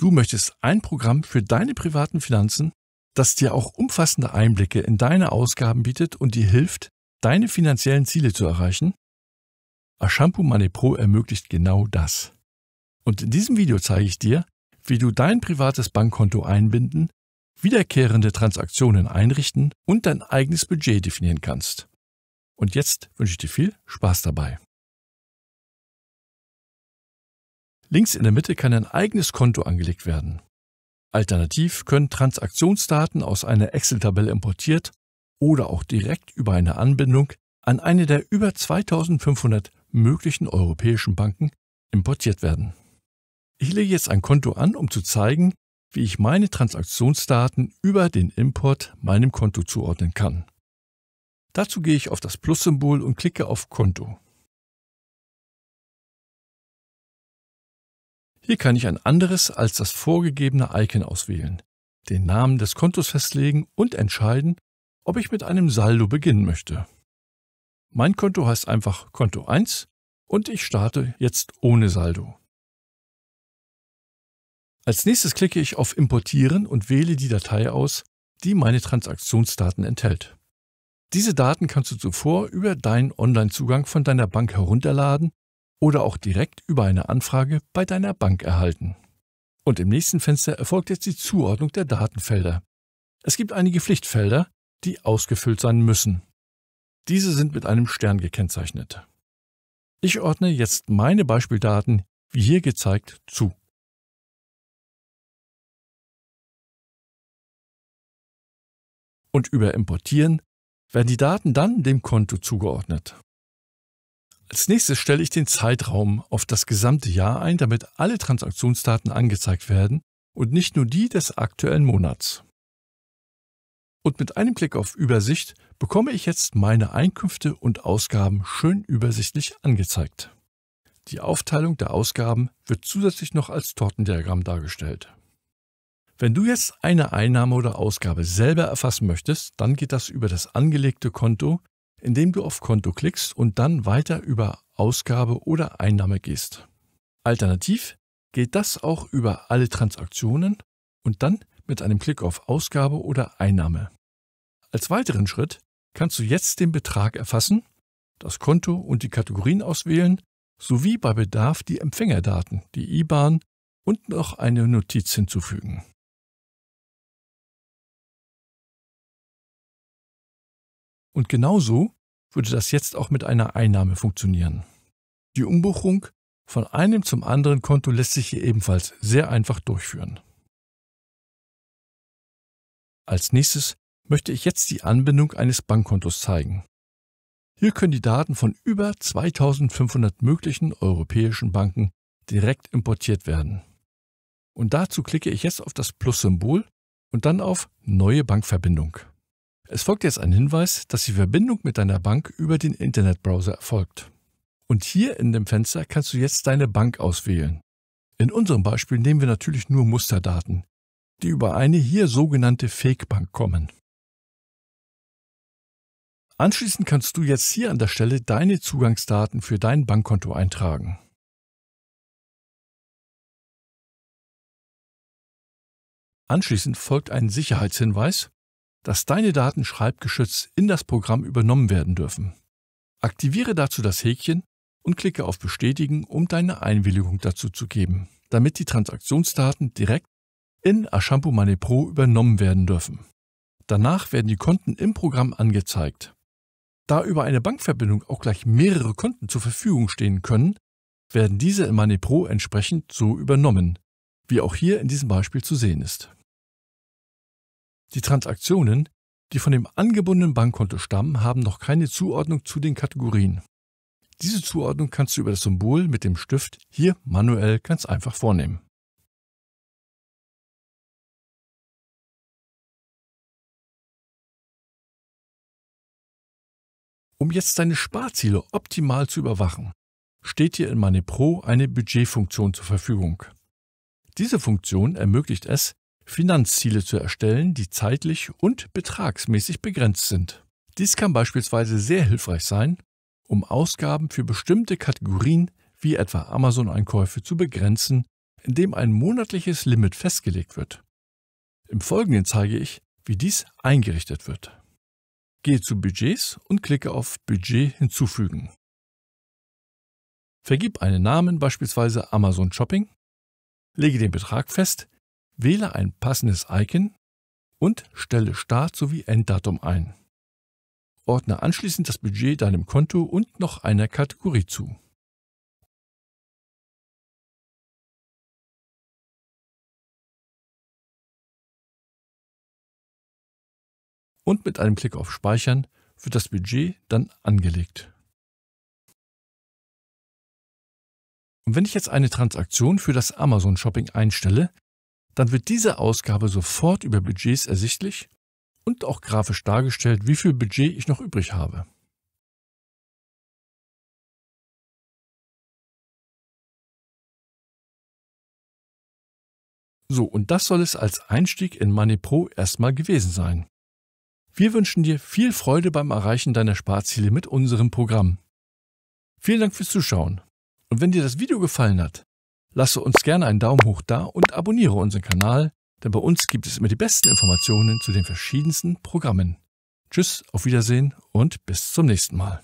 Du möchtest ein Programm für deine privaten Finanzen, das dir auch umfassende Einblicke in deine Ausgaben bietet und dir hilft, deine finanziellen Ziele zu erreichen? Ashampoo Money Pro ermöglicht genau das. Und in diesem Video zeige ich dir, wie du dein privates Bankkonto einbinden, wiederkehrende Transaktionen einrichten und dein eigenes Budget definieren kannst. Und jetzt wünsche ich dir viel Spaß dabei. Links in der Mitte kann ein eigenes Konto angelegt werden. Alternativ können Transaktionsdaten aus einer Excel-Tabelle importiert oder auch direkt über eine Anbindung an eine der über 2500 möglichen europäischen Banken importiert werden. Ich lege jetzt ein Konto an, um zu zeigen, wie ich meine Transaktionsdaten über den Import meinem Konto zuordnen kann. Dazu gehe ich auf das Plus-Symbol und klicke auf Konto. Hier kann ich ein anderes als das vorgegebene Icon auswählen, den Namen des Kontos festlegen und entscheiden, ob ich mit einem Saldo beginnen möchte. Mein Konto heißt einfach Konto 1 und ich starte jetzt ohne Saldo. Als nächstes klicke ich auf Importieren und wähle die Datei aus, die meine Transaktionsdaten enthält. Diese Daten kannst du zuvor über deinen Online-Zugang von deiner Bank herunterladen oder auch direkt über eine Anfrage bei deiner Bank erhalten. Und im nächsten Fenster erfolgt jetzt die Zuordnung der Datenfelder. Es gibt einige Pflichtfelder, die ausgefüllt sein müssen. Diese sind mit einem Stern gekennzeichnet. Ich ordne jetzt meine Beispieldaten, wie hier gezeigt, zu. Und über Importieren werden die Daten dann dem Konto zugeordnet. Als nächstes stelle ich den Zeitraum auf das gesamte Jahr ein, damit alle Transaktionsdaten angezeigt werden und nicht nur die des aktuellen Monats. Und mit einem Klick auf Übersicht bekomme ich jetzt meine Einkünfte und Ausgaben schön übersichtlich angezeigt. Die Aufteilung der Ausgaben wird zusätzlich noch als Tortendiagramm dargestellt. Wenn du jetzt eine Einnahme oder Ausgabe selber erfassen möchtest, dann geht das über das angelegte Konto indem du auf Konto klickst und dann weiter über Ausgabe oder Einnahme gehst. Alternativ geht das auch über alle Transaktionen und dann mit einem Klick auf Ausgabe oder Einnahme. Als weiteren Schritt kannst du jetzt den Betrag erfassen, das Konto und die Kategorien auswählen, sowie bei Bedarf die Empfängerdaten, die IBAN und noch eine Notiz hinzufügen. Und genauso würde das jetzt auch mit einer Einnahme funktionieren. Die Umbuchung von einem zum anderen Konto lässt sich hier ebenfalls sehr einfach durchführen. Als nächstes möchte ich jetzt die Anbindung eines Bankkontos zeigen. Hier können die Daten von über 2500 möglichen europäischen Banken direkt importiert werden. Und dazu klicke ich jetzt auf das Plus-Symbol und dann auf Neue Bankverbindung. Es folgt jetzt ein Hinweis, dass die Verbindung mit deiner Bank über den Internetbrowser erfolgt. Und hier in dem Fenster kannst du jetzt deine Bank auswählen. In unserem Beispiel nehmen wir natürlich nur Musterdaten, die über eine hier sogenannte Fake-Bank kommen. Anschließend kannst du jetzt hier an der Stelle deine Zugangsdaten für dein Bankkonto eintragen. Anschließend folgt ein Sicherheitshinweis, dass deine Daten schreibgeschützt in das Programm übernommen werden dürfen. Aktiviere dazu das Häkchen und klicke auf Bestätigen, um deine Einwilligung dazu zu geben, damit die Transaktionsdaten direkt in Ashampoo Money Pro übernommen werden dürfen. Danach werden die Konten im Programm angezeigt. Da über eine Bankverbindung auch gleich mehrere Konten zur Verfügung stehen können, werden diese in Money Pro entsprechend so übernommen, wie auch hier in diesem Beispiel zu sehen ist. Die Transaktionen, die von dem angebundenen Bankkonto stammen, haben noch keine Zuordnung zu den Kategorien. Diese Zuordnung kannst du über das Symbol mit dem Stift hier manuell ganz einfach vornehmen. Um jetzt deine Sparziele optimal zu überwachen, steht dir in MoneyPro eine Budgetfunktion zur Verfügung. Diese Funktion ermöglicht es, Finanzziele zu erstellen, die zeitlich und betragsmäßig begrenzt sind. Dies kann beispielsweise sehr hilfreich sein, um Ausgaben für bestimmte Kategorien wie etwa Amazon-Einkäufe zu begrenzen, indem ein monatliches Limit festgelegt wird. Im Folgenden zeige ich, wie dies eingerichtet wird. Gehe zu Budgets und klicke auf Budget hinzufügen. Vergib einen Namen, beispielsweise Amazon Shopping, lege den Betrag fest, Wähle ein passendes Icon und stelle Start sowie Enddatum ein. Ordne anschließend das Budget deinem Konto und noch einer Kategorie zu. Und mit einem Klick auf Speichern wird das Budget dann angelegt. Und wenn ich jetzt eine Transaktion für das Amazon Shopping einstelle, dann wird diese Ausgabe sofort über Budgets ersichtlich und auch grafisch dargestellt, wie viel Budget ich noch übrig habe. So, und das soll es als Einstieg in MoneyPro erstmal gewesen sein. Wir wünschen dir viel Freude beim Erreichen deiner Sparziele mit unserem Programm. Vielen Dank fürs Zuschauen. Und wenn dir das Video gefallen hat, Lasse uns gerne einen Daumen hoch da und abonniere unseren Kanal, denn bei uns gibt es immer die besten Informationen zu den verschiedensten Programmen. Tschüss, auf Wiedersehen und bis zum nächsten Mal.